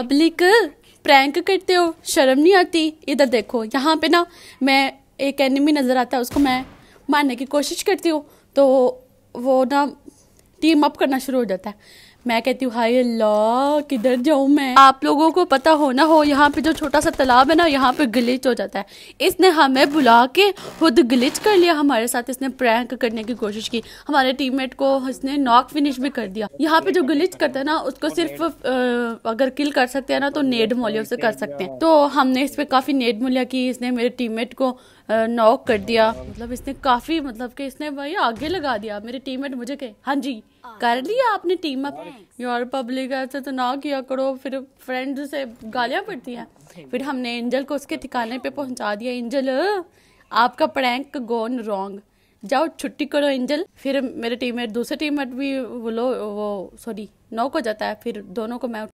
Public prank करते हो शर्म नहीं आती इधर देखो यहाँ पे ना मैं एक एनिमी नज़र आता है उसको मैं मारने की कोशिश करती हूँ तो वो ना टीम अप करना शुरू हो जाता है मैं कहती हूँ हाय अल्लाह किधर जाऊँ मैं आप लोगों को पता हो ना हो यहाँ पे जो छोटा सा तालाब है ना यहाँ पे गिलिच हो जाता है इसने हमें बुला के खुद गिलिच कर लिया हमारे साथ इसने प्रैंक करने की कोशिश की हमारे टीममेट को इसने नॉक फिनिश भी कर दिया यहाँ पे जो गिलिच करता है ना उसको सिर्फ आ, अगर किल कर सकते हैं ना तो नेड मोलियो से कर सकते हैं तो हमने इस पर काफ़ी नेड मोलिया की इसने मेरे टीम को नॉक कर दिया मतलब इसने काफ़ी मतलब कि इसने भाई आगे लगा दिया मेरे टीममेट मुझे कहे हाँ जी हाँ। कर लिया आपने टीम अप यार पब्लिक ऐसे तो ना किया करो फिर फ्रेंड से गालियाँ पड़ती हैं फिर हमने एंजल को उसके ठिकाने पे पहुंचा दिया एंजल आपका प्रैंक गोन रॉन्ग जाओ छुट्टी करो एंजल फिर मेरे टीममेट दूसरे टीममेट भी वो लो वो सॉरी नॉक हो जाता है फिर दोनों को मैं